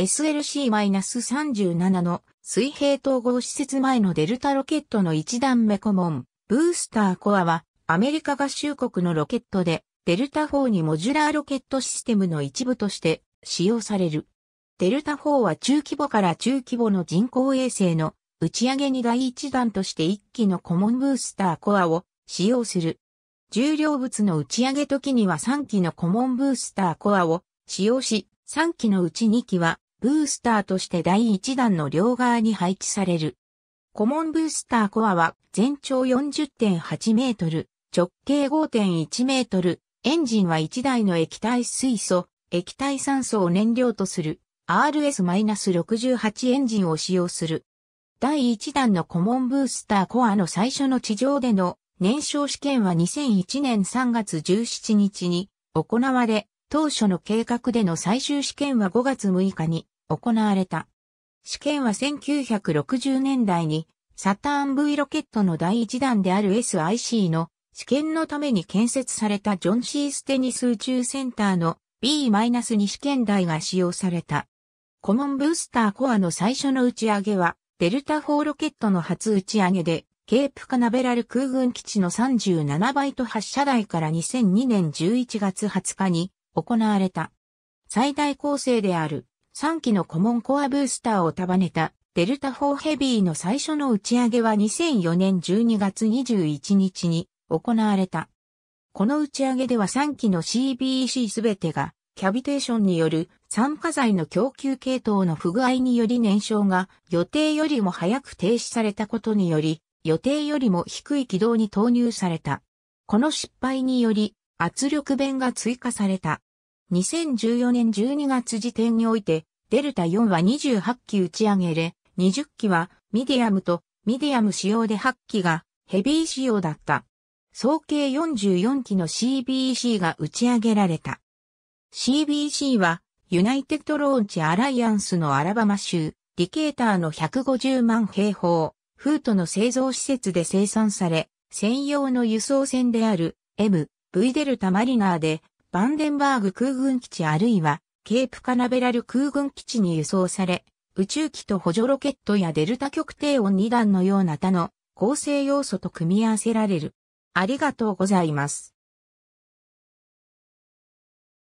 SLC-37 の水平統合施設前のデルタロケットの一段目顧問、ブースターコアはアメリカ合衆国のロケットでデルタ4にモジュラーロケットシステムの一部として使用される。デルタ4は中規模から中規模の人工衛星の打ち上げに第一弾として1機のコモンブースターコアを使用する。重量物の打ち上げ時には3機のコモンブースターコアを使用し、3機のうち2機はブースターとして第1弾の両側に配置される。コモンブースターコアは全長40.8メートル、直径5.1メートル、エンジンは1台の液体水素、液体酸素を燃料とする RS-68 エンジンを使用する。第1弾のコモンブースターコアの最初の地上での燃焼試験は2001年3月17日に行われ、当初の計画での最終試験は5月6日に行われた。試験は1960年代にサターン V ロケットの第1弾である SIC の試験のために建設されたジョン・シー・ステニス宇宙センターの B-2 試験台が使用された。コモンブースターコアの最初の打ち上げは、デルタ4ロケットの初打ち上げで、ケープカナベラル空軍基地の37倍と発射台から2002年11月20日に行われた。最大構成である3機のコモンコアブースターを束ねたデルタ4ヘビーの最初の打ち上げは2004年12月21日に行われた。この打ち上げでは3機の CBEC すべてがキャビテーションによる酸化剤の供給系統の不具合により燃焼が予定よりも早く停止されたことにより予定よりも低い軌道に投入された。この失敗により圧力弁が追加された。2014年12月時点において、デルタ4は28機打ち上げれ、20機はミディアムとミディアム仕様で8機がヘビー仕様だった。総計44機の CBC が打ち上げられた。CBC はユナイテッドローンチアライアンスのアラバマ州、ディケーターの150万平方、フートの製造施設で生産され、専用の輸送船である M、V デルタマリナーでバンデンバーグ空軍基地あるいは、ケープカナベラル空軍基地に輸送され、宇宙機と補助ロケットやデルタ極低音2段のような他の構成要素と組み合わせられる。ありがとうございます。